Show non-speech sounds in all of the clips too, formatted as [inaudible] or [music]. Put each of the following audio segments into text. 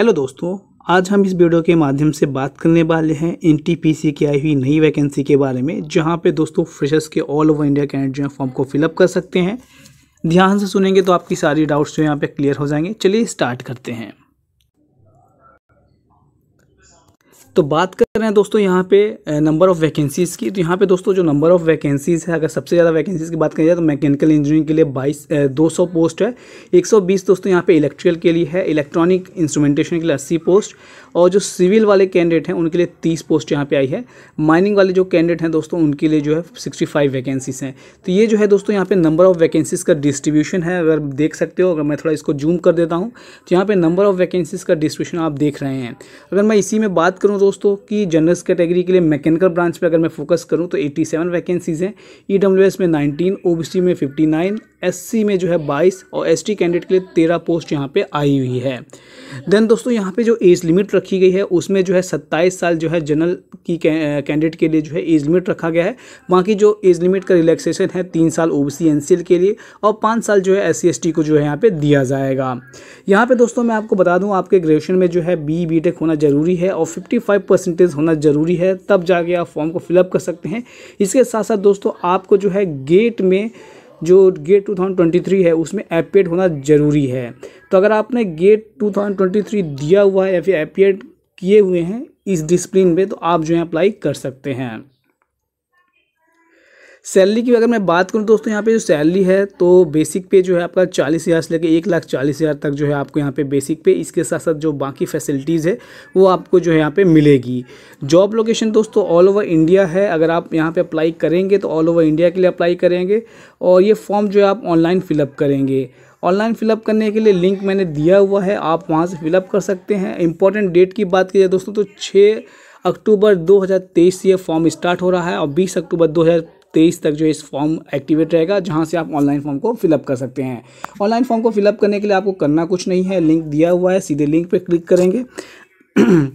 hello दोस्तों आज हम इस वीडियो के माध्यम से बात करने वाले हैं एन की आई हुई नई वैकेंसी के बारे में जहां पे दोस्तों फ्रेशर्स के ऑल ओवर इंडिया कैंडिडेट जो हैं फॉर्म को फिलअप कर सकते हैं ध्यान से सुनेंगे तो आपकी सारी डाउट्स जो यहां पे क्लियर हो जाएंगे चलिए स्टार्ट करते हैं तो बात कर कर रहे हैं दोस्तों यहाँ पे नंबर ऑफ़ वैकेंसीज़ की तो यहाँ पे दोस्तों जो नंबर ऑफ़ वैकेंसीज़ है अगर सबसे ज़्यादा वैकेंसीज़ की बात करें तो मैकेनिकल इंजीनियरिंग के लिए 22 200 पोस्ट है 120 दोस्तों यहाँ पे इलेक्ट्रिकल के लिए है इलेक्ट्रॉनिक इंस्ट्रूमेंटेशन के लिए 80 पोस्ट और जो सिविल वाले कैंडिडेट हैं उनके लिए तीस पोस्ट यहाँ पर आई है माइनिंग वाले जो कैंडिडेट हैं दोस्तों उनके लिए जो है सिक्सटी फाइव वैकेंसीज़ हैं तो ये जो है दोस्तों यहाँ पर नंबर ऑफ़ वैकेंसीज़ का डिस्ट्रीब्यूशन है अगर देख सकते हो अगर मैं थोड़ा इसको जूम कर देता हूँ तो यहाँ पर नंबर ऑफ़ वैकेंसीज़ का डिस्ट्रीब्यूशन आप देख रहे हैं अगर मैं इसी में बात करूँ दोस्तों कि की जनरल्स कैटेगरी के लिए मैकेनिकल ब्रांच पे अगर मैं फोकस करूँ तो 87 वैकेंसीज़ हैं ई e में 19 ओबीसी में 59 एससी में जो है 22 और एसटी कैंडिडेट के लिए 13 पोस्ट यहाँ पे आई हुई है देन दोस्तों यहाँ पे जो एज लिमिट रखी गई है उसमें जो है 27 साल जो है जनरल की कैंडिडेट के लिए जो है एज लिमिट रखा गया है बाकी जो एज लिमिट का रिलैक्सेशन है तीन साल ओ बी के लिए और पाँच साल जो है एस सी को जो है यहाँ पर दिया जाएगा यहाँ पर दोस्तों मैं आपको बता दूँ आपके ग्रेजुएशन में जो है बी बी होना ज़रूरी है और फिफ्टी होना ज़रूरी है तब जाके आप फॉर्म को फिलअप कर सकते हैं इसके साथ साथ दोस्तों आपको जो है गेट में जो गेट 2023 है उसमें एपियड होना ज़रूरी है तो अगर आपने गेट 2023 दिया हुआ है या फिर एपियड किए हुए हैं इस डिसप्लिन में तो आप जो है अप्लाई कर सकते हैं सैलरी की अगर मैं बात करूँ दोस्तों यहाँ पे जो सैलरी है तो बेसिक पे जो है आपका चालीस हज़ार से लेकर एक लाख चालीस हज़ार तक जो है आपको यहाँ पे बेसिक पे इसके साथ साथ जो बाकी फैसिलिटीज़ है वो आपको जो है यहाँ पे मिलेगी जॉब लोकेशन दोस्तों ऑल ओवर इंडिया है अगर आप यहाँ पर अप्लाई करेंगे तो ऑल ओवर इंडिया के लिए अप्लाई करेंगे और ये फॉर्म जो है आप ऑनलाइन फिलअप करेंगे ऑनलाइन फिलअप करने के लिए लिंक मैंने दिया हुआ है आप वहाँ से फिलअप कर सकते हैं इंपॉर्टेंट डेट की बात की जाए दोस्तों तो छः अक्टूबर 2023 से ये फॉर्म स्टार्ट हो रहा है और 20 अक्टूबर तेईस तक जो इस फॉर्म एक्टिवेट रहेगा जहाँ से आप ऑनलाइन फॉर्म को फिलअप कर सकते हैं ऑनलाइन फॉर्म को फिलअप करने के लिए आपको करना कुछ नहीं है लिंक दिया हुआ है सीधे लिंक पर क्लिक करेंगे [clears throat]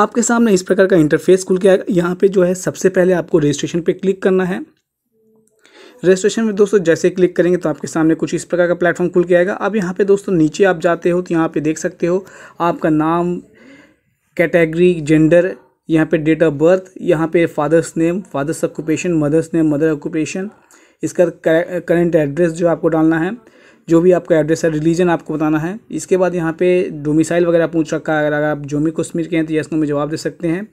आपके सामने इस प्रकार का इंटरफेस खुल के आएगा यहाँ पे जो है सबसे पहले आपको रजिस्ट्रेशन पे क्लिक करना है रजिस्ट्रेशन में दोस्तों जैसे क्लिक करेंगे तो आपके सामने कुछ इस प्रकार का प्लेटफॉर्म खुल के आएगा अब यहाँ पे दोस्तों नीचे आप जाते हो तो यहाँ पे देख सकते हो आपका नाम कैटेगरी जेंडर यहाँ पे डेट ऑफ बर्थ यहाँ पे father's name father's occupation mother's name mother occupation इसका करेंट एड्रेस जो आपको डालना है जो भी आपका एड्रेस है रिलीजन आपको बताना है इसके बाद यहाँ पे डोमिसाइल वगैरह पूछ रखा है अगर आप जोमी कश्मीर के हैं तो यस नो में जवाब दे सकते हैं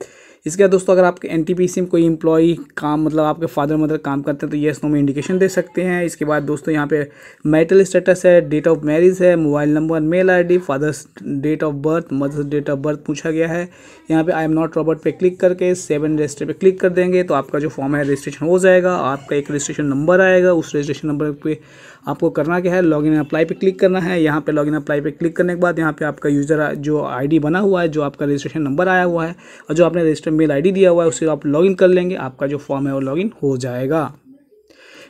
इसके बाद दोस्तों अगर आपके एन टी में कोई इंप्लॉई काम मतलब आपके फादर मदर काम करते हैं तो येस नो में इंडिकेशन दे सकते हैं इसके बाद दोस्तों यहाँ पे मैरिटल स्टेटस है डेट ऑफ मैरिज है mobile number mail ID father's date of birth mother's date of birth पूछा गया है यहाँ पे आई एम नॉट रॉबर्ट पे क्लिक करके सेवन रजिस्टर पर क्लिक कर देंगे तो आपका जो फॉर्म है रजिस्ट्रेशन हो जाएगा आपका एक रजिस्ट्रेशन नंबर आएगा उस रजिस्ट्रेशन नंबर पर आपको करना क्या है लॉग इन अप्लाई पर क्लिक करना है यहाँ पे इन अप्लाई पर क्लिक करने के बाद यहाँ पे आपका यूज़र जो आईडी बना हुआ है जो आपका रजिस्ट्रेशन नंबर आया हुआ है और जो आपने रजिस्टर मेल आईडी दिया हुआ है उसे आप लॉगिन कर लेंगे आपका जो फॉर्म है वो लॉगिन हो जाएगा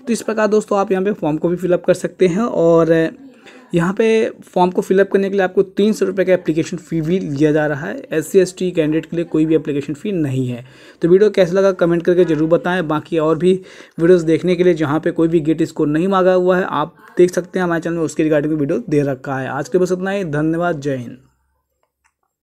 तो इस प्रकार दोस्तों आप यहाँ पे फॉर्म को भी फिलअप कर सकते हैं और यहाँ पे फॉर्म को फिलअप करने के लिए आपको तीन सौ रुपये का एप्लीकेशन फ़ी भी लिया जा रहा है S C S T candidate के लिए कोई भी एप्लीकेशन फ़ी नहीं है तो वीडियो कैसा लगा कमेंट करके ज़रूर बताएं बाकी और भी वीडियोस देखने के लिए जहाँ पे कोई भी गेट स्कोर नहीं मांगा हुआ है आप देख सकते हैं हमारे चैनल में उसके रिगार्डिंग वीडियो दे रखा है आज के बस इतना ही धन्यवाद जय हिंद